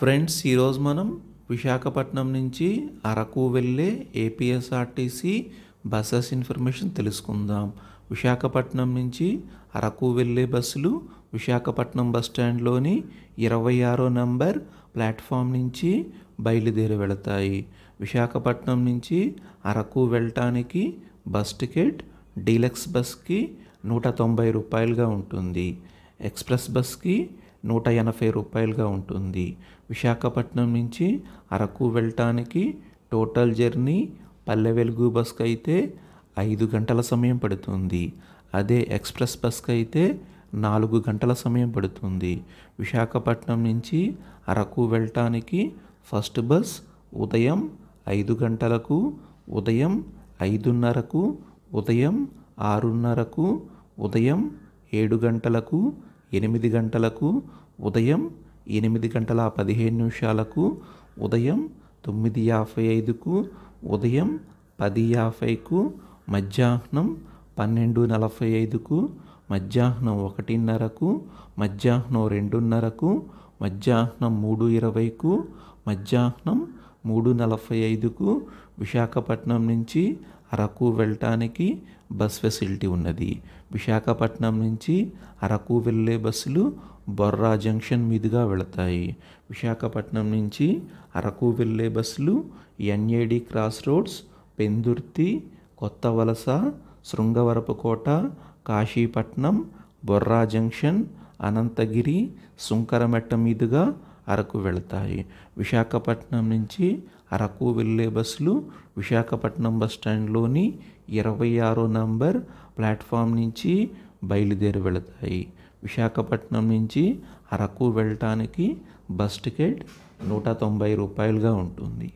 friends ఈరోజు మనం విశాఖపట్నం నుంచి అరకు వెళ్ళే ఏపీఎస్ఆర్టీసీ బస్సెస్ ఇన్ఫర్మేషన్ తెలుసుకుందాం విశాఖపట్నం నుంచి అరకు వెళ్ళే బస్సులు విశాఖపట్నం బస్ స్టాండ్లోని ఇరవై ఆరో నంబర్ ప్లాట్ఫామ్ నుంచి బయలుదేరి వెళతాయి విశాఖపట్నం నుంచి అరకు వెళ్ళటానికి బస్ టికెట్ డీలక్స్ బస్కి నూట తొంభై రూపాయలుగా ఉంటుంది ఎక్స్ప్రెస్ బస్కి నూట ఎనభై రూపాయలుగా ఉంటుంది విశాఖపట్నం నుంచి అరకు వెళ్ళటానికి టోటల్ జర్నీ పల్లె వెలుగు బస్కి అయితే ఐదు గంటల సమయం పడుతుంది అదే ఎక్స్ప్రెస్ బస్కి అయితే నాలుగు గంటల సమయం పడుతుంది విశాఖపట్నం నుంచి అరకు వెళ్ళటానికి ఫస్ట్ బస్ ఉదయం ఐదు గంటలకు ఉదయం ఐదున్నరకు ఉదయం ఆరున్నరకు ఉదయం ఏడు గంటలకు ఎనిమిది గంటలకు ఉదయం ఎనిమిది గంటల పదిహేను నిమిషాలకు ఉదయం తొమ్మిది యాభై ఐదుకు ఉదయం పది యాభైకు మధ్యాహ్నం పన్నెండు నలభై ఐదుకు మధ్యాహ్నం ఒకటిన్నరకు మధ్యాహ్నం రెండున్నరకు మధ్యాహ్నం మూడు ఇరవైకు మధ్యాహ్నం మూడు నలభై ఐదుకు విశాఖపట్నం నుంచి అరకు వెళ్ళటానికి బస్ ఫెసిలిటీ ఉన్నది విశాఖపట్నం నుంచి అరకు వెళ్ళే బస్సులు బొర్రా జంక్షన్ మీదుగా వెళతాయి విశాఖపట్నం నుంచి అరకు వెళ్ళే బస్సులు NAD cross roads Pendurthi Kotha Valasa Srungavarapukota Kasipatnam Borra junction Ananthagiri Sunkarametta మీదుగా అరకు వెళతాయి విశాఖపట్నం నుంచి అరకు వెళ్ళే బస్సులు విశాఖపట్నం బస్ స్టాండ్లోని ఇరవై ఆరో నంబర్ ప్లాట్ఫామ్ నుంచి బయలుదేరి వెళతాయి విశాఖపట్నం నుంచి అరకు వెళ్ళటానికి బస్ టికెట్ నూట తొంభై రూపాయలుగా ఉంటుంది